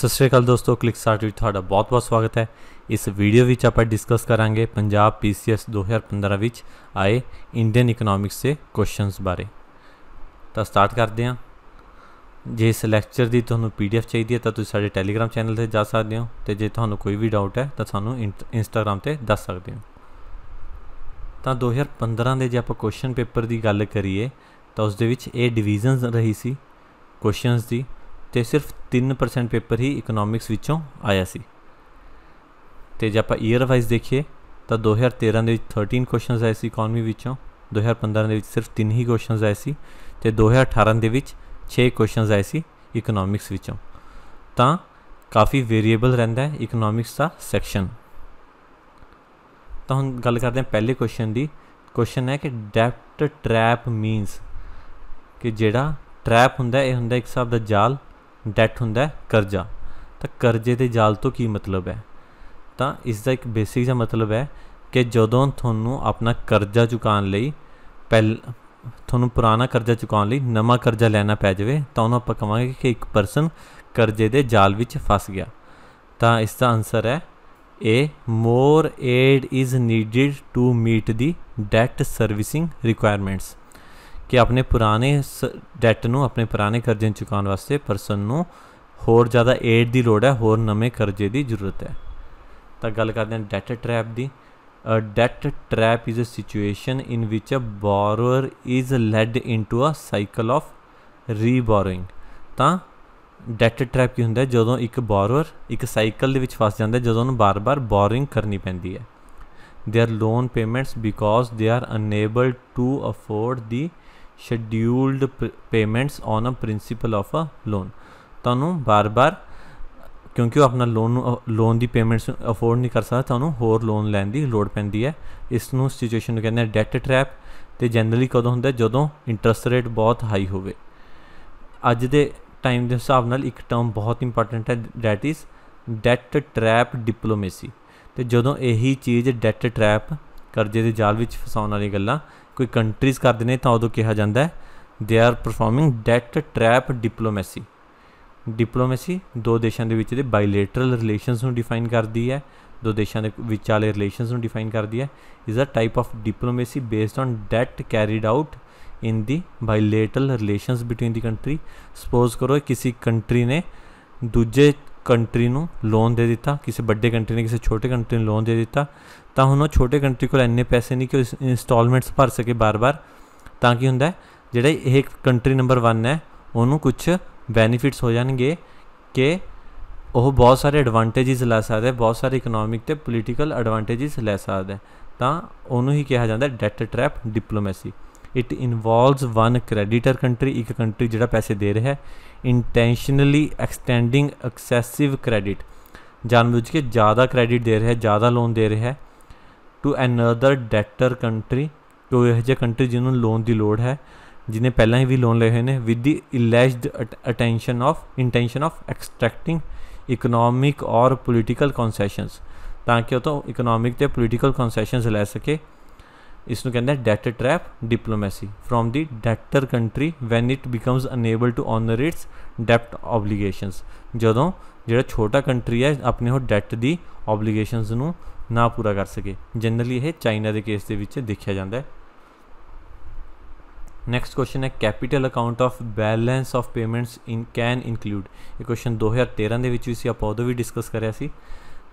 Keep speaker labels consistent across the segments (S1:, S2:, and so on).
S1: ਸਤਿ ਸ਼੍ਰੀ ਅਕਾਲ ਦੋਸਤੋ click start ਵਿੱਚ ਤੁਹਾਡਾ ਬਹੁਤ-ਬਹੁਤ ਸਵਾਗਤ ਹੈ ਇਸ ਵੀਡੀਓ ਵਿੱਚ ਆਪਾਂ ਡਿਸਕਸ ਕਰਾਂਗੇ ਪੰਜਾਬ ਪੀਸੀਐਸ 2015 ਵਿੱਚ ਆਏ ਇੰਡੀਅਨ ਇਕਨੋਮਿਕਸ ਦੇ ਕੁਐਸਚਨਸ ਬਾਰੇ ਤਾਂ ਸਟਾਰਟ ਕਰਦੇ ਹਾਂ ਜੇ ਇਸ ਲੈਕਚਰ ਦੀ ਤੁਹਾਨੂੰ ਪੀਡੀਐਫ ਚਾਹੀਦੀ ਹੈ ਤਾਂ ਤੁਸੀਂ ਸਾਡੇ ਟੈਲੀਗ੍ਰam ਚੈਨਲ ਤੇ ਜਾ ਸਕਦੇ ਹੋ ਤੇ ਜੇ ਤੁਹਾਨੂੰ ਕੋਈ ਵੀ ਡਾਊਟ ਹੈ ਤਾਂ ਸਾਨੂੰ ਇੰਸਟਾਗ੍ਰam ਤੇ ਦੱਸ ਸਕਦੇ ਹੋ ਤਾਂ 2015 ਦੇ ਜੇ ਆਪਾਂ ਕੁਐਸਚਨ ਪੇਪਰ ਦੀ ਗੱਲ ਕਰੀਏ ਤਾਂ ਉਸ ਦੇ ਵਿੱਚ ਇਹ ਡਿਵੀਜ਼ਨਸ ਰਹੀ ਸੀ ਕੁਐਸਚਨਸ ਦੀ ਤੇ ਸਿਰਫ 3% ਪੇਪਰ ਹੀ ਇਕਨੋਮਿਕਸ ਵਿੱਚੋਂ ਆਇਆ ਸੀ ਤੇ ਜੇ ਆਪਾਂ ਈਅਰ ਵਾਈਜ਼ ਦੇਖੀਏ ਤਾਂ 2013 ਦੇ ਵਿੱਚ 13 ਕੁਐਸਚਨਸ ਆਏ ਸੀ ਇਕਨੋਮੀ ਵਿੱਚੋਂ 2015 ਦੇ ਵਿੱਚ ਸਿਰਫ 3 ਹੀ ਕੁਐਸਚਨਸ ਆਏ ਸੀ ਤੇ 2018 ਦੇ ਵਿੱਚ 6 ਕੁਐਸਚਨਸ ਆਏ ਸੀ ਇਕਨੋਮਿਕਸ ਵਿੱਚੋਂ ਤਾਂ ਕਾਫੀ ਵੇਰੀਏਬਲ ਰਹਿੰਦਾ ਹੈ ਇਕਨੋਮਿਕਸ ਦਾ ਸੈਕਸ਼ਨ ਤਾਂ ਹੁਣ ਗੱਲ ਕਰਦੇ ਹਾਂ ਪਹਿਲੇ ਕੁਐਸਚਨ ਦੀ ਕੁਐਸਚਨ ਹੈ ਕਿ ਡੈਪਟ ਟ੍ਰੈਪ ਮੀਨਸ ਕਿ ਜਿਹੜਾ ਟ੍ਰੈਪ ਹੁੰਦਾ ਇਹ ਹੁੰਦਾ ਇੱਕ ਸਾਬ ਦਾ ਜਾਲ ਡੈਟ ਹੁੰਦਾ ਹੈ ਕਰਜ਼ਾ ਤਾਂ ਕਰਜ਼ੇ ਦੇ ਜਾਲ ਤੋਂ ਕੀ ਮਤਲਬ ਹੈ ਤਾਂ ਇਸ ਦਾ ਇੱਕ ਬੇਸਿਕ ਜਿਹਾ ਮਤਲਬ ਹੈ ਕਿ ਜਦੋਂ ਤੁਹਾਨੂੰ ਆਪਣਾ ਕਰਜ਼ਾ ਚੁਕਾਉਣ ਲਈ ਪਹਿਲ ਤੁਹਾਨੂੰ ਪੁਰਾਣਾ ਕਰਜ਼ਾ ਚੁਕਾਉਣ ਲਈ ਨਵਾਂ ਕਰਜ਼ਾ ਲੈਣਾ ਪੈ ਜਾਵੇ ਤਾਂ ਉਹਨੂੰ ਆਪਾਂ ਕਹਾਂਗੇ ਕਿ ਇੱਕ ਪਰਸਨ ਕਰਜ਼ੇ ਦੇ ਜਾਲ ਵਿੱਚ ਫਸ ਗਿਆ ਤਾਂ ਇਸ ਦਾ ਆਨਸਰ ਹੈ A more aid is needed to meet the debt servicing requirements ਕਿ ਆਪਣੇ ਪੁਰਾਣੇ ਡੈਟ ਨੂੰ ਆਪਣੇ ਪੁਰਾਣੇ ਕਰਜ਼ੇ ਚੁਕਾਉਣ ਵਾਸਤੇ ਪਰਸਨ ਨੂੰ ਹੋਰ ਜ਼ਿਆਦਾ ਏਡ ਦੀ ਲੋੜ ਹੈ ਹੋਰ ਨਵੇਂ ਕਰਜ਼ੇ ਦੀ ਜ਼ਰੂਰਤ ਹੈ ਤਾਂ ਗੱਲ ਕਰਦੇ ਹਾਂ ਡੈਟ ਟ੍ਰੈਪ ਦੀ a debt trap is a situation in ਵਿਚ a borrower is led into a cycle of reborrowing ਤਾਂ ਡੈਟ ਟ੍ਰੈਪ ਕੀ ਹੁੰਦਾ ਜਦੋਂ ਇੱਕ ਬੋਰੋਅਰ ਇੱਕ ਸਾਈਕਲ ਦੇ ਵਿੱਚ ਫਸ ਜਾਂਦਾ ਜਦੋਂ ਉਹਨੂੰ ਬਾਰ-ਬਾਰ ਬੋਰਿੰਗ ਕਰਨੀ ਪੈਂਦੀ ਹੈ their loan payments because they are unable to afford the scheduled payments on a principal of a loan ਤੁਹਾਨੂੰ ਬਾਰ-ਬਾਰ ਕਿਉਂਕਿ ਉਹ ਆਪਣਾ ਲੋਨ ਨੂੰ ਲੋਨ ਦੀ ਪੇਮੈਂਟਸ ਅਫੋਰਡ ਨਹੀਂ ਕਰ ਸਕਦਾ ਤੁਹਾਨੂੰ ਹੋਰ ਲੋਨ ਲੈਣ ਦੀ ਲੋੜ ਪੈਂਦੀ ਹੈ ਇਸ ਨੂੰ ਸਿਚੁਏਸ਼ਨ ਨੂੰ ਕਹਿੰਦੇ ਆ ਡੈਟ ਟ੍ਰੈਪ ਤੇ ਜਨਰਲੀ ਕਦੋਂ ਹੁੰਦਾ ਜਦੋਂ ਇੰਟਰਸਟ ਰੇਟ ਬਹੁਤ ਹਾਈ ਹੋਵੇ ਅੱਜ ਦੇ ਟਾਈਮ ਦੇ ਹਿਸਾਬ ਨਾਲ ਇੱਕ ਟਰਮ ਬਹੁਤ ਇੰਪੋਰਟੈਂਟ ਹੈ that is debt trap diplomacy ਤੇ ਜਦੋਂ ਇਹੀ ਚੀਜ਼ ਡੈਟ ਟ੍ਰੈਪ ਕਰਜ਼ੇ ਦੇ ਜਾਲ ਵਿੱਚ ਫਸਾਉਣ ਵਾਲੀ ਗੱਲਾਂ ਕੋਈ ਕੰਟਰੀਜ਼ ਕਰਦੇ ਨੇ ਤਾਂ ਉਦੋਂ ਕਿਹਾ ਜਾਂਦਾ ਹੈ they are performing debt trap diplomacy diplomacy ਦੋ ਦੇਸ਼ਾਂ ਦੇ ਵਿੱਚ ਦੇ ਬਾਇਲੇਟਰਲ ਰਿਲੇਸ਼ਨਸ ਨੂੰ ਡਿਫਾਈਨ ਕਰਦੀ ਹੈ ਦੋ ਦੇਸ਼ਾਂ ਦੇ ਵਿਚਾਲੇ ਰਿਲੇਸ਼ਨਸ ਨੂੰ ਡਿਫਾਈਨ ਕਰਦੀ ਹੈ is a type of diplomacy based on debt carried out in the bilateral relations between the country suppose ਕਰੋ ਕਿਸੇ ਕੰਟਰੀ ਨੇ ਦੂਜੇ ਕੰਟਰੀ ਨੂੰ ਲੋਨ ਦੇ ਦਿੱਤਾ ਕਿਸੇ ਵੱਡੇ ਕੰਟਰੀ ਨੇ ਕਿਸੇ ਛੋਟੇ ਕੰਟਰੀ ਨੂੰ ਲੋਨ ਦੇ ਦਿੱਤਾ ਤਾਂ ਹੁਣ ਉਹ ਛੋਟੇ ਕੰਟਰੀ ਕੋਲ ਇੰਨੇ ਪੈਸੇ ਨਹੀਂ ਕਿ ਉਹ ਇਨਸਟਾਲਮੈਂਟਸ ਭਰ ਸਕੇ ਬਾਰ-ਬਾਰ ਤਾਂ ਕੀ ਹੁੰਦਾ ਜਿਹੜਾ ਇਹ ਕੰਟਰੀ ਨੰਬਰ 1 ਹੈ ਉਹਨੂੰ ਕੁਝ ਬੈਨੀਫਿਟਸ ਹੋ ਜਾਣਗੇ ਕਿ ਉਹ ਬਹੁਤ ਸਾਰੇ ਐਡਵਾਂਟੇजेस ਲੈ ਸਕਦਾ ਹੈ ਬਹੁਤ ਸਾਰੇ ਇਕਨੋਮਿਕ ਤੇ ਪੋਲੀਟੀਕਲ ਐਡਵਾਂਟੇजेस ਲੈ ਸਕਦਾ ਹੈ ਤਾਂ ਉਹਨੂੰ ਹੀ ਕਿਹਾ ਜਾਂਦਾ ਹੈ debt trap diplomacy it involves one creditor country ਇੱਕ ਕੰਟਰੀ ਜਿਹੜਾ ਪੈਸੇ ਦੇ ਰਿਹਾ ਹੈ इंटेंशनली एक्सटेंडिंग एक्सेसिव क्रेडिट जानबूझ के ज़्यादा क्रेडिट दे रहे हैं ज़्यादा लोन दे रहे हैं to another debtor country to यह जो कंट्री जिन्हों लोन की लड़ है जिन्हें पहले ही भी लोन ले हुए हैं with the alleged attention of intention of extracting economic और पोलीटिकल कॉन्सैशनस ताकि वो तो इकोनॉमिक तो पॉलिटिकल ले सके ਇਸ ਨੂੰ ਕਹਿੰਦੇ debt trap diplomacy from the debtor country when it becomes unable to honour its debt obligations ਜਦੋਂ ਜਿਹੜਾ ਛੋਟਾ ਕੰਟਰੀ ਹੈ ਆਪਣੇ ਉਹ ਡੈਟ ਦੀ ਆਬਲੀਗੇਸ਼ਨਸ ਨੂੰ ਨਾ ਪੂਰਾ ਕਰ ਸਕੇ ਜਨਰਲੀ ਇਹ ਚਾਈਨਾ ਦੇ ਕੇਸ ਦੇ ਵਿੱਚ ਦੇਖਿਆ ਜਾਂਦਾ ਹੈ ਨੈਕਸਟ ਕੁਐਸਚਨ ਹੈ capital account of balance of payments in can include ਇਹ ਕੁਐਸਚਨ 2013 ਦੇ ਵਿੱਚ ਵੀ ਸੀ ਆਪਾਂ ਉਦੋਂ ਵੀ ਡਿਸਕਸ ਕਰਿਆ ਸੀ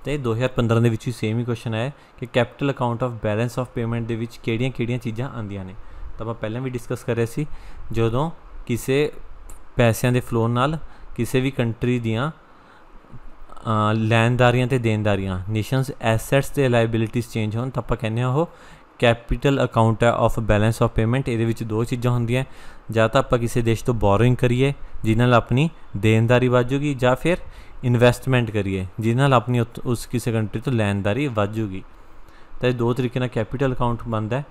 S1: ਤੇ 2015 ਦੇ ਵਿੱਚ ਵੀ ਸੇਮ ਹੀ ਕੁਐਸਚਨ ਆਇਆ ਕਿ capital account of balance of payment ਦੇ ਵਿੱਚ ਕਿਹੜੀਆਂ-ਕਿਹੜੀਆਂ ਚੀਜ਼ਾਂ ਆਉਂਦੀਆਂ ਨੇ ਤਾਂ ਆਪਾਂ ਪਹਿਲਾਂ ਵੀ ਡਿਸਕਸ ਕਰ ਰਹੇ ਸੀ ਜਦੋਂ ਕਿਸੇ ਪੈਸਿਆਂ ਦੇ ਫਲੋ ਨਾਲ ਕਿਸੇ ਵੀ ਕੰਟਰੀ ਦੀਆਂ ਲੈਣਦਾਰੀਆਂ ਤੇ ਦੇਣਦਾਰੀਆਂ ਨੇਸ਼ਨਸ ਐਸੈਟਸ ਤੇ ਲਾਇਬਿਲਿਟੀਆਂ ਚੇਂਜ ਹੋਣ ਤਾਂ ਆਪਾਂ ਕਹਿੰਦੇ ਆ ਉਹ capital account of balance of payment ਇਹਦੇ ਵਿੱਚ ਦੋ ਚੀਜ਼ਾਂ ਹੁੰਦੀਆਂ ਜਾਂ ਤਾਂ ਆਪਾਂ ਕਿਸੇ ਦੇਸ਼ ਤੋਂ ਬੋਰੋਇੰਗ ਕਰੀਏ ਜਿਨ੍ਹਾਂ ਨਾਲ ਆਪਣੀ ਦੇਣਦਾਰੀ ਵੱਧ ਜੂਗੀ ਜਾਂ ਫਿਰ ਇਨਵੈਸਟਮੈਂਟ ਕਰੀਏ ਜਿਸ ਨਾਲ ਆਪਣੀ ਉਸ ਕਿਸੇ ਕੰਟਰੀ ਤੋਂ ਲੈਣਦਾਰੀ ਵੱਧ ਜੂਗੀ ਤਾਂ ਇਹ ਦੋ ਤਰੀਕੇ ਨਾਲ ਕੈਪੀਟਲ ਅਕਾਊਂਟ ਬਣਦਾ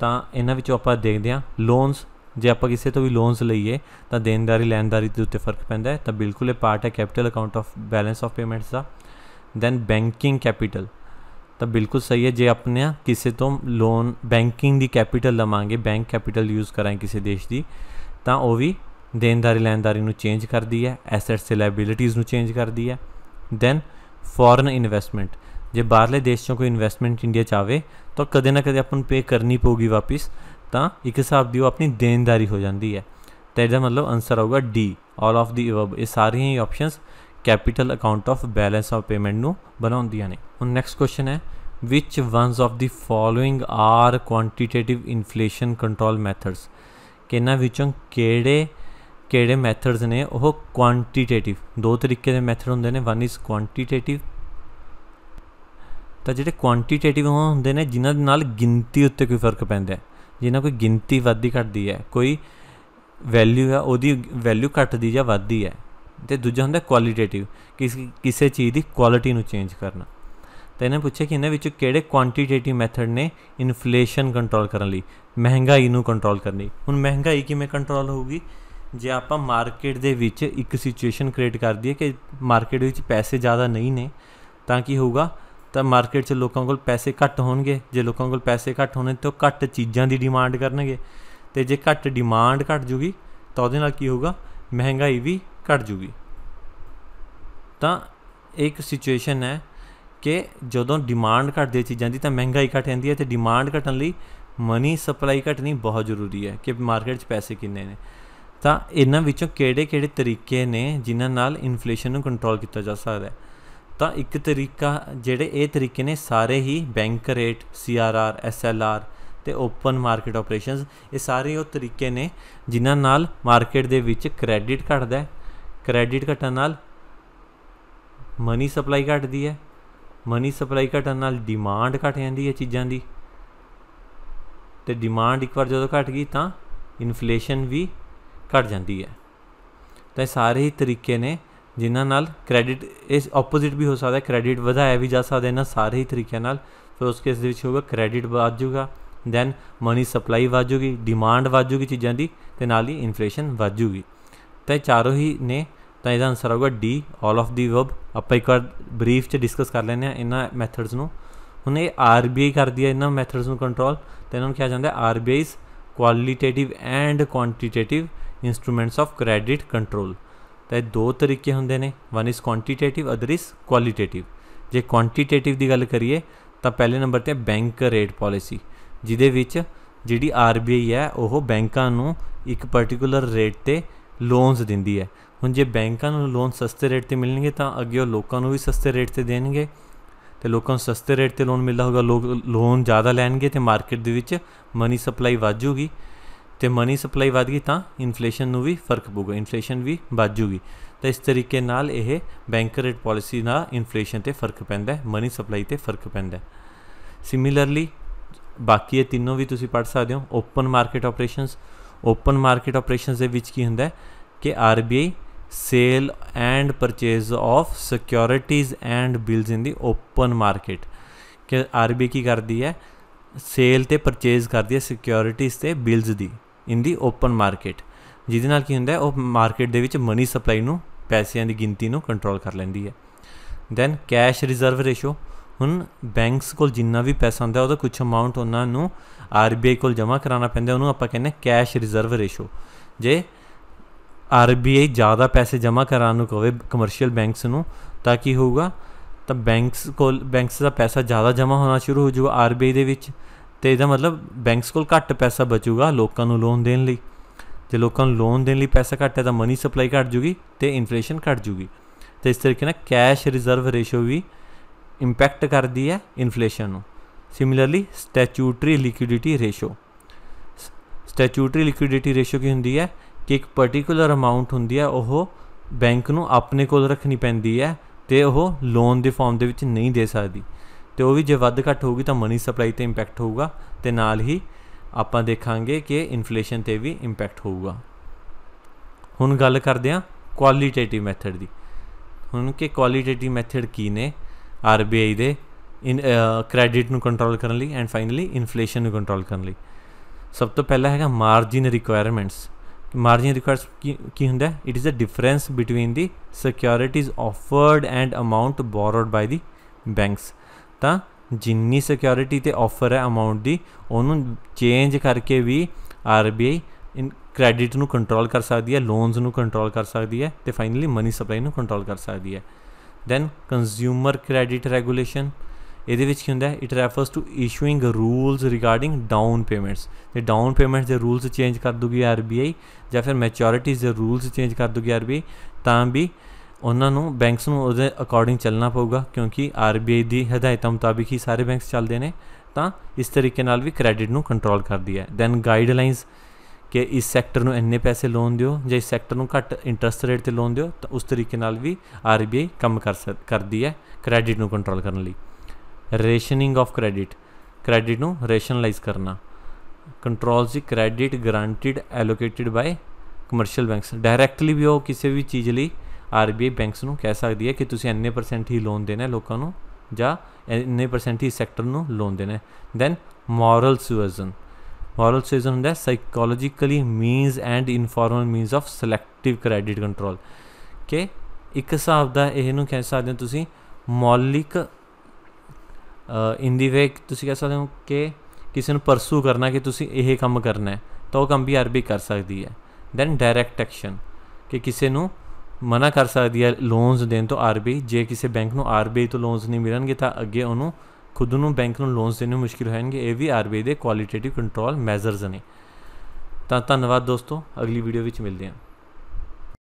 S1: ਤਾਂ ਇਹਨਾਂ ਵਿੱਚੋਂ ਆਪਾਂ ਦੇਖਦੇ ਹਾਂ ਲੋਨਸ ਜੇ ਆਪਾਂ ਕਿਸੇ ਤੋਂ ਵੀ ਲੋਨਸ ਲਈਏ ਤਾਂ ਦੇਣਦਾਰੀ ਲੈਣਦਾਰੀ ਦੇ ਉੱਤੇ ਫਰਕ ਪੈਂਦਾ ਹੈ ਤਾਂ ਬਿਲਕੁਲ ਇਹ ਪਾਰਟ ਹੈ capital account of balance of payments ਦਾ ਦੈਨ ਬੈਂਕਿੰਗ ਕੈਪੀਟਲ ਤਾਂ ਬਿਲਕੁਲ ਸਹੀ ਹੈ ਜੇ ਆਪਣੇ ਕਿਸੇ ਤੋਂ ਲੋਨ ਬੈਂਕਿੰਗ ਦੀ ਕੈਪੀਟਲ ਲਵਾਂਗੇ ਬੈਂਕ ਕੈਪੀਟਲ ਯੂਜ਼ ਕਰਾਂ ਕਿਸੇ ਦੇਸ਼ ਦੀ ਤਾਂ ਉਹ ਵੀ ਦੇਣਦਾਰੀ ਲੈਣਦਾਰੀ ਨੂੰ ਚੇਂਜ ਕਰਦੀ ਹੈ ਐਸੈਟਸ ਤੇ ਲਾਇਬਿਲਿਟੀਜ਼ ਨੂੰ ਚੇਂਜ ਕਰਦੀ ਹੈ ਦੈਨ ਫੋਰਨ ਇਨਵੈਸਟਮੈਂਟ ਜੇ ਬਾਹਰਲੇ ਦੇਸ਼ ਚੋਂ ਕੋਈ ਇਨਵੈਸਟਮੈਂਟ ਇੰਡੀਆ ਚ ਆਵੇ ਤਾਂ ਕਦੇ ਨਾ ਕਦੇ ਆਪਾਂ ਨੂੰ ਪੇ ਕਰਨੀ ਪਊਗੀ ਵਾਪਿਸ ਤਾਂ ਇੱਕ ਹਿਸਾਬ ਦੀ ਉਹ ਆਪਣੀ ਦੇਣਦਾਰੀ ਹੋ ਜਾਂਦੀ ਹੈ ਤਾਂ ਇਹਦਾ ਮਤਲਬ ਆਨਸਰ ਆਊਗਾ D all of the above ਇਹ ਸਾਰੀਆਂ ਹੀ options capital account of balance of payment ਨੂੰ ਬਣਾਉਂਦੀਆਂ ਨੇ ਹੁਣ ਨੈਕਸਟ ਕੁਐਸਚਨ ਹੈ which ones of the following are quantitative inflation control methods ਕਿੰਨਾ ਵਿੱਚੋਂ ਕਿਹੜੇ ਕਿਹੜੇ ਮੈਥਡਸ ਨੇ ਉਹ ਕੁਆਂਟੀਟੇਟਿਵ ਦੋ ਤਰੀਕੇ ਦੇ ਮੈਥਡ ਹੁੰਦੇ ਨੇ ਵਨ ਇਜ਼ ਕੁਆਂਟੀਟੇਟਿਵ ਤਾਂ ਜਿਹੜੇ ਕੁਆਂਟੀਟੇਟਿਵ ਹੁੰਦੇ ਨੇ ਜਿਨ੍ਹਾਂ ਦੇ ਨਾਲ ਗਿਣਤੀ ਉੱਤੇ ਕੋਈ ਫਰਕ ਪੈਂਦਾ ਹੈ ਜਿਨ੍ਹਾਂ ਕੋਈ ਗਿਣਤੀ ਵੱਧਦੀ ਘਟਦੀ ਹੈ ਕੋਈ ਵੈਲਿਊ ਹੈ ਉਹਦੀ ਵੈਲਿਊ ਘਟਦੀ ਜਾਂ ਵੱਧਦੀ ਹੈ ਤੇ ਦੂਜਾ ਹੁੰਦਾ ਕੁਆਲਿਟੇਟਿਵ ਕਿਸੇ ਚੀਜ਼ ਦੀ ਕੁਆਲਿਟੀ ਨੂੰ ਚੇਂਜ ਕਰਨਾ ਤਾਂ ਇਹਨੇ ਪੁੱਛਿਆ ਕਿ ਇਹਨਾਂ ਵਿੱਚੋਂ ਕਿਹੜੇ ਕੁਆਂਟੀਟੇਟਿਵ ਮੈਥਡ ਨੇ ਇਨਫਲੇਸ਼ਨ ਕੰਟਰੋਲ ਕਰਨ ਲਈ ਮਹਿੰਗਾਈ ਨੂੰ ਕੰਟਰੋਲ ਕਰਨ ਲਈ ਹੁਣ ਮਹਿੰਗਾਈ ਕਿਵੇਂ ਕੰਟਰੋਲ ਹੋਊਗੀ ਜੇ ਆਪਾਂ ਮਾਰਕੀਟ ਦੇ ਵਿੱਚ ਇੱਕ ਸਿਚੁਏਸ਼ਨ ਕ੍ਰੀਏਟ ਕਰ ਦਈਏ ਕਿ ਮਾਰਕੀਟ ਵਿੱਚ ਪੈਸੇ ਜ਼ਿਆਦਾ ਨਹੀਂ ਨੇ ਤਾਂ ਕੀ ਹੋਊਗਾ ਤਾਂ ਮਾਰਕੀਟ 'ਚ ਲੋਕਾਂ ਕੋਲ ਪੈਸੇ ਘੱਟ ਹੋਣਗੇ ਜੇ ਲੋਕਾਂ ਕੋਲ ਪੈਸੇ ਘੱਟ ਹੋਣੇ ਤਾਂ ਘੱਟ ਚੀਜ਼ਾਂ ਦੀ ਡਿਮਾਂਡ ਕਰਨਗੇ ਤੇ ਜੇ ਘੱਟ ਡਿਮਾਂਡ ਘਟ ਜੂਗੀ ਤਾਂ ਉਹਦੇ ਨਾਲ ਕੀ ਹੋਊਗਾ ਮਹਿੰਗਾਈ ਵੀ ਘਟ ਜੂਗੀ ਤਾਂ ਇੱਕ ਸਿਚੁਏਸ਼ਨ ਹੈ ਕਿ ਜਦੋਂ ਡਿਮਾਂਡ ਘਟਦੀ ਚੀਜ਼ਾਂ ਦੀ ਤਾਂ ਮਹਿੰਗਾਈ ਘਟ ਜਾਂਦੀ ਹੈ ਤੇ ਡਿਮਾਂਡ ਘਟਣ ਲਈ ਮਨੀ ਸਪਲਾਈ ਘਟਣੀ ਬਹੁਤ ਜ਼ਰੂਰੀ ਹੈ ਕਿ ਮਾਰਕੀਟ 'ਚ ਪੈਸੇ ਕਿੰਨੇ ਨੇ ਤਾਂ ਇਹਨਾਂ ਵਿੱਚੋਂ ਕਿਹੜੇ-ਕਿਹੜੇ ਤਰੀਕੇ ਨੇ ਜਿਨ੍ਹਾਂ ਨਾਲ ਇਨਫਲੇਸ਼ਨ ਨੂੰ ਕੰਟਰੋਲ ਕੀਤਾ ਜਾ ਸਕਦਾ ਹੈ ਤਾਂ ਇੱਕ ਤਰੀਕਾ ਜਿਹੜੇ ਇਹ ਤਰੀਕੇ ਨੇ ਸਾਰੇ ਹੀ ਬੈਂਕ ਰੇਟ CRR SLR ਤੇ ਓਪਨ ਮਾਰਕੀਟ ਆਪਰੇਸ਼ਨਸ ਇਹ ਸਾਰੇ ਉਹ ਤਰੀਕੇ ਨੇ ਜਿਨ੍ਹਾਂ ਨਾਲ ਮਾਰਕੀਟ ਦੇ ਵਿੱਚ ਕ੍ਰੈਡਿਟ ਘਟਦਾ ਹੈ ਕ੍ਰੈਡਿਟ ਘਟਣ ਨਾਲ ਮਨੀ ਸਪਲਾਈ ਘਟਦੀ ਹੈ ਮਨੀ ਸਪਲਾਈ ਘਟਣ ਨਾਲ ਡਿਮਾਂਡ ਘਟ ਜਾਂਦੀ ਹੈ ਚੀਜ਼ਾਂ ਦੀ ਤੇ ਡਿਮਾਂਡ ਇੱਕ ਵਾਰ ਜਦੋਂ ਘਟ ਗਈ ਤਾਂ ਇਨਫਲੇਸ਼ਨ ਵੀ ਘਟ ਜਾਂਦੀ ਹੈ ਤਾਂ ਇਹ ਸਾਰੇ ਹੀ ਤਰੀਕੇ ਨੇ ਜਿਨ੍ਹਾਂ ਨਾਲ ਕ੍ਰੈਡਿਟ ਇਸ ਆਪੋਜ਼ਿਟ ਵੀ ਹੋ ਸਕਦਾ ਹੈ ਕ੍ਰੈਡਿਟ ਵਧਾਇਆ ਵੀ ਜਾ ਸਕਦਾ ਇਹਨਾਂ ਸਾਰੇ ਹੀ ਤਰੀਕਿਆਂ ਨਾਲ ਫਿਰ ਉਸ ਕੇਸ ਦੇ ਵਿੱਚ ਹੋਊਗਾ ਕ੍ਰੈਡਿਟ ਵਧ ਜਾਊਗਾ ਦੈਨ ਮਨੀ ਸਪਲਾਈ ਵਧ ਜਾਊਗੀ ਡਿਮਾਂਡ ਵਧ ਜਾਊਗੀ ਚੀਜ਼ਾਂ ਦੀ ਤੇ ਨਾਲ ਹੀ ਇਨਫਲੇਸ਼ਨ ਵਧ ਜਾਊਗੀ ਤਾਂ ਇਹ ਚਾਰੋਂ ਹੀ ਨੇ ਤਾਂ ਇਹਦਾ ਆਨਸਰ ਆਊਗਾ D all of the above ਆਪਾਂ ਇੱਕ ਵਾਰ ਬਰੀਫ ਚ ਡਿਸਕਸ ਕਰ ਲੈਨੇ ਆ ਇਹਨਾਂ ਮੈਥਡਸ ਨੂੰ ਹੁਣ ਇਹ ਆਰਬੀਆਈ ਕਰਦੀ ਹੈ ਇਹਨਾਂ ਮੈਥਡਸ ਨੂੰ ਕੰਟਰੋਲ ਤੇ ਇਹਨਾਂ ਨੂੰ ਕਿਹਾ ਜਾਂਦਾ ਹੈ RBI's qualitative and quantitative instruments of credit control ਤਾਂ ਇਹ ਦੋ ਤਰੀਕੇ ਹੁੰਦੇ ਨੇ one is quantitative other is qualitative ਜੇ ਕੁਆਂਟੀਟੇਟਿਵ ਦੀ ਗੱਲ ਕਰੀਏ ਤਾਂ ਪਹਿਲੇ ਨੰਬਰ ਤੇ ਬੈਂਕ ਰੇਟ ਪਾਲਿਸੀ ਜਿਹਦੇ ਵਿੱਚ ਜਿਹੜੀ ਆਰਬੀਆਈ ਹੈ ਉਹ ਬੈਂਕਾਂ ਨੂੰ ਇੱਕ ਪਾਰਟਿਕੂਲਰ ਰੇਟ ਤੇ ਲੋਨਸ ਦਿੰਦੀ ਹੈ ਹੁਣ ਜੇ ਬੈਂਕਾਂ ਨੂੰ ਲੋਨ ਸਸਤੇ ਰੇਟ ਤੇ ਮਿਲਣਗੇ ਤਾਂ ਅੱਗੇ ਉਹ ਲੋਕਾਂ ਨੂੰ ਵੀ ਸਸਤੇ ਰੇਟ ਤੇ ਦੇਣਗੇ ਤੇ ਲੋਕਾਂ ਨੂੰ ਸਸਤੇ ਰੇਟ ਤੇ ਲੋਨ ਮਿਲਦਾ ਹੋਗਾ ਲੋਕ ਲੋਨ ਜ਼ਿਆਦਾ ਲੈਣਗੇ ਤੇ ਮਾਰਕੀਟ ਦੇ ਵਿੱਚ ਮਨੀ ਸਪਲਾਈ ਵਧ ਜੂਗੀ ਤੇ ਮਨੀ ਸਪਲਾਈ ਵਧ ਗਈ ਤਾਂ ਇਨਫਲੇਸ਼ਨ ਨੂੰ ਵੀ ਫਰਕ ਪਊਗਾ ਇਨਫਲੇਸ਼ਨ ਵੀ ਵੱਧ ਜੂਗੀ ਤਾਂ ਇਸ ਤਰੀਕੇ ਨਾਲ ਇਹ ਬੈਂਕ ਰੇਟ ਪਾਲਿਸੀ ਨਾਲ ਇਨਫਲੇਸ਼ਨ ਤੇ ਫਰਕ ਪੈਂਦਾ ਹੈ ਮਨੀ ਸਪਲਾਈ ਤੇ ਫਰਕ ਪੈਂਦਾ ਹੈ ਸਿਮਿਲਰਲੀ ਬਾਕੀ ਇਹ ਤਿੰਨੋਂ ਵੀ ਤੁਸੀਂ ਪੜ ਸਕਦੇ ਹੋ open market operations open market operations ਦੇ ਵਿੱਚ ਕੀ ਹੁੰਦਾ ਹੈ ਕਿ RBI sale and purchase of securities and bills in the open market ਕਿ ਆਰਬੀਆਈ ਕੀ ਕਰਦੀ ਹੈ ਸੇਲ ਤੇ ਪਰਚੇਸ ਕਰਦੀ ਹੈ ਸਿਕਿਉਰਿਟੀਜ਼ ਤੇ ਬਿਲਸ ਦੀ ਇਨ ਦੀ ਓਪਨ ਮਾਰਕੀਟ ਜਿਹਦੇ ਨਾਲ ਕੀ ਹੁੰਦਾ ਹੈ ਉਹ ਮਾਰਕੀਟ ਦੇ ਵਿੱਚ ਮਨੀ ਸਪਲਾਈ ਨੂੰ ਪੈਸਿਆਂ ਦੀ ਗਿਣਤੀ ਨੂੰ ਕੰਟਰੋਲ ਕਰ ਲੈਂਦੀ ਹੈ ਦੈਨ ਕੈਸ਼ ਰਿਜ਼ਰਵ ਰੇਸ਼ੋ ਹੁਣ ਬੈਂਕਸ ਕੋਲ ਜਿੰਨਾ ਵੀ ਪੈਸਾ ਹੁੰਦਾ ਉਹਦਾ ਕੁਝ ਅਮਾਉਂਟ ਉਹਨਾਂ ਨੂੰ ਆਰਬੀਆਈ ਕੋਲ ਜਮ੍ਹਾਂ ਕਰਾਉਣਾ ਪੈਂਦਾ ਉਹਨੂੰ ਆਪਾਂ ਕਹਿੰਦੇ ਕੈਸ਼ ਰਿਜ਼ਰਵ ਰੇਸ਼ੋ ਜੇ ਆਰਬੀਆਈ ਜ਼ਿਆਦਾ ਪੈਸੇ ਜਮ੍ਹਾਂ ਕਰਾਉਣ ਨੂੰ ਕਹੇ ਕਮਰਸ਼ੀਅਲ ਬੈਂਕਸ ਨੂੰ ਤਾਂ ਕੀ ਹੋਊਗਾ ਤਾਂ ਬੈਂਕਸ ਕੋਲ ਬੈਂਕਸ ਦਾ ਪੈਸਾ ਜ਼ਿਆਦਾ ਜਮ੍ਹਾਂ ਹੋਣਾ ਸ਼ੁਰੂ ਹੋ ਜਾਊਗਾ ਆਰਬੀਆਈ ਦੇ ਵਿੱਚ ਤੇ ਇਹਦਾ ਮਤਲਬ ਬੈਂਕਸ ਕੋਲ ਘੱਟ ਪੈਸਾ ਬਚੂਗਾ ਲੋਕਾਂ ਨੂੰ ਲੋਨ ਦੇਣ ਲਈ ਜੇ ਲੋਕਾਂ ਨੂੰ ਲੋਨ ਦੇਣ ਲਈ ਪੈਸਾ ਘੱਟ ਹੈ ਤਾਂ ਮਨੀ ਸਪਲਾਈ ਘਟ ਜੂਗੀ ਤੇ ਇਨਫਲੇਸ਼ਨ ਘਟ ਜੂਗੀ ਤੇ ਇਸ ਤਰੀਕੇ ਨਾਲ ਕੈਸ਼ ਰਿਜ਼ਰਵ ਰੇਸ਼ੋ ਵੀ ਇੰਪੈਕਟ ਕਰਦੀ ਹੈ ਇਨਫਲੇਸ਼ਨ ਨੂੰ similarly statutory liquidity ratio statutory liquidity ratio ਕੀ ਹੁੰਦੀ ਹੈ ਕਿ ਇੱਕ ਪਾਰਟਿਕੂਲਰ ਅਮਾਉਂਟ ਹੁੰਦੀ ਹੈ ਉਹ ਬੈਂਕ ਨੂੰ ਆਪਣੇ ਕੋਲ ਰੱਖਣੀ ਪੈਂਦੀ ਹੈ ਤੇ ਉਹ ਲੋਨ ਦੇ ਫਾਰਮ ਦੇ ਵਿੱਚ ਨਹੀਂ ਦੇ ਸਕਦੀ ਤੇ ਉਹ ਵੀ ਜੇ ਵੱਧ ਘੱਟ ਹੋਊਗੀ ਤਾਂ ਮਨੀ ਸਪਲਾਈ ਤੇ ਇੰਪੈਕਟ ਹੋਊਗਾ ਤੇ ਨਾਲ ਹੀ ਆਪਾਂ ਦੇਖਾਂਗੇ ਕਿ ਇਨਫਲੇਸ਼ਨ ਤੇ ਵੀ ਇੰਪੈਕਟ ਹੋਊਗਾ ਹੁਣ ਗੱਲ ਕਰਦੇ ਹਾਂ ਕੁਆਲੀਟੇਟਿਵ ਮੈਥਡ ਦੀ ਹੁਣ ਕਿ ਕੁਆਲੀਟੇਟਿਵ ਮੈਥਡ ਕੀ ਨੇ ਆਰਬੀਆਈ ਦੇ ਇਨ ਕ੍ਰੈਡਿਟ ਨੂੰ ਕੰਟਰੋਲ ਕਰਨ ਲਈ ਐਂਡ ਫਾਈਨਲੀ ਇਨਫਲੇਸ਼ਨ ਨੂੰ ਕੰਟਰੋਲ ਕਰਨ ਲਈ ਸਭ ਤੋਂ ਪਹਿਲਾ ਹੈਗਾ ਮਾਰਜਿਨ ਰਿਕੁਆਇਰਮੈਂਟਸ ਮਾਰਜਿਨ ਰਿਕੁਆਇਰਸ ਕੀ ਹੁੰਦਾ it is a difference between the securities offered and amount borrowed by the banks ਤਾਂ ਜਿੰਨੀ ਸਿਕਿਉਰਿਟੀ ਤੇ ਆਫਰ ਹੈ ਅਮਾਉਂਟ ਦੀ ਉਹਨੂੰ ਚੇਂਜ ਕਰਕੇ ਵੀ ਆਰਬੀਆਈ ਇਨ ਕ੍ਰੈਡਿਟ ਨੂੰ ਕੰਟਰੋਲ ਕਰ ਸਕਦੀ ਹੈ ਲੋਨਸ ਨੂੰ ਕੰਟਰੋਲ ਕਰ ਸਕਦੀ ਹੈ ਤੇ ਫਾਈਨਲੀ ਮਨੀ ਸਪਲਾਈ ਨੂੰ ਕੰਟਰੋਲ ਕਰ ਸਕਦੀ ਹੈ ਦੈਨ ਕੰਜ਼ਿਊਮਰ ਕ੍ਰੈਡਿਟ ਰੈਗੂਲੇਸ਼ਨ ਇਹਦੇ ਵਿੱਚ ਕੀ ਹੁੰਦਾ it refers to issuing rules regarding down payments ਤੇ ਡਾਊਨ ਪੇਮੈਂਟਸ ਦੇ ਰੂਲਸ ਚੇਂਜ ਕਰ ਦੂਗੀ ਆਰਬੀਆਈ ਜਾਂ ਫਿਰ ਮੈਚੁਰਿਟੀਜ਼ ਦੇ ਰੂਲਸ ਚੇਂਜ ਕਰ ਦੂਗੀ ਆਰਬੀਆਈ ਤਾਂ ਵੀ ਉਹਨਾਂ ਨੂੰ ਬੈਂਕਸ ਨੂੰ ਉਹਦੇ ਅਕੋਰਡਿੰਗ ਚੱਲਣਾ ਪਊਗਾ ਕਿਉਂਕਿ ਆਰਬੀਆਈ ਦੀ ਹਦਾਇਤਾਂ ਮੁਤਾਬਿਕ ਹੀ ਸਾਰੇ ਬੈਂਕਸ ਚੱਲਦੇ ਨੇ ਤਾਂ ਇਸ ਤਰੀਕੇ ਨਾਲ ਵੀ ਕ੍ਰੈਡਿਟ ਨੂੰ ਕੰਟਰੋਲ ਕਰਦੀ ਹੈ ਦੈਨ ਗਾਈਡਲਾਈਨਸ ਕਿ ਇਸ ਸੈਕਟਰ ਨੂੰ ਇੰਨੇ ਪੈਸੇ ਲੋਨ ਦਿਓ ਜਾਂ ਇਸ ਸੈਕਟਰ ਨੂੰ ਘੱਟ ਇੰਟਰਸਟ ਰੇਟ ਤੇ ਲੋਨ ਦਿਓ ਤਾਂ ਉਸ ਤਰੀਕੇ ਨਾਲ ਵੀ ਆਰਬੀਆਈ ਕੰਮ ਕਰ ਕਰਦੀ ਹੈ ਕ੍ਰੈਡਿਟ ਨੂੰ ਕੰਟਰੋਲ ਕਰਨ ਲਈ ਰੇਸ਼ਨਿੰਗ ਆਫ ਕ੍ਰੈਡਿਟ ਕ੍ਰੈਡਿਟ ਨੂੰ ਰੇਸ਼ਨਲਾਈਜ਼ ਕਰਨਾ controls the credit granted allocated by commercial banks directly ਵੀ ਉਹ ਕਿਸੇ ਵੀ ਚੀਜ਼ ਲਈ ਆਰਬੀਆਈ ਬੈਂਕਸ ਨੂੰ ਕਹਿ ਸਕਦੀ ਹੈ ਕਿ ਤੁਸੀਂ ਇੰਨੇ ਪਰਸੈਂਟ ਹੀ ਲੋਨ ਦੇਣਾ ਲੋਕਾਂ ਨੂੰ ਜਾਂ ਇੰਨੇ ਪਰਸੈਂਟ ਹੀ ਸੈਕਟਰ ਨੂੰ ਲੋਨ ਦੇਣਾ then moral suasion moral suasion ਹੁੰਦਾ psychologically means and informal means of selective credit control ਕਿ ਇੱਕ ਹਿਸਾਬ ਦਾ ਇਹਨੂੰ ਕਹਿ ਸਕਦੇ ਹੋ ਤੁਸੀਂ ਮੌਲਿਕ ਇਨ ਦੀ ਵੇ ਤੁਸੀਂ ਕਹਿ ਸਕਦੇ ਹੋ ਕਿ ਕਿਸੇ ਨੂੰ ਪਰਸੂ ਕਰਨਾ ਕਿ ਤੁਸੀਂ ਇਹ ਕੰਮ ਕਰਨਾ ਹੈ ਤਾਂ ਉਹ ਕੰਮ ਵੀ ਆਰਬੀ ਕਰ ਸਕਦੀ ਹੈ ਦੈਨ ਡਾਇਰੈਕਟ ਐਕਸ਼ਨ ਕਿ ਕਿਸੇ ਨੂੰ ਮਨਾ ਕਰ ਸਕਦੀ ਹੈ ਲੋਨਸ ਦੇਣ ਤੋਂ ਆਰਬੀਆਈ ਜੇ ਕਿਸੇ ਬੈਂਕ ਨੂੰ ਆਰਬੀਆਈ ਤੋਂ ਲੋਨਸ ਨਹੀਂ ਮਿਲਣਗੇ ਤਾਂ ਅੱਗੇ ਉਹਨੂੰ ਖੁਦ ਨੂੰ ਬੈਂਕ ਨੂੰ ਲੋਨਸ ਦੇਣ ਨੂੰ ਮੁਸ਼ਕਿਲ ਹੋਣਗੇ ਇਹ ਵੀ ਆਰਬੀਆਈ ਦੇ ਕੁਆਲਿਟੇਟਿਵ ਕੰਟਰੋਲ ਮੈਜ਼ਰਸ ਨੇ ਤਾਂ ਧੰਨਵਾਦ ਦੋਸਤੋ ਅਗਲੀ ਵੀਡੀਓ ਵਿੱਚ ਮਿਲਦੇ ਹਾਂ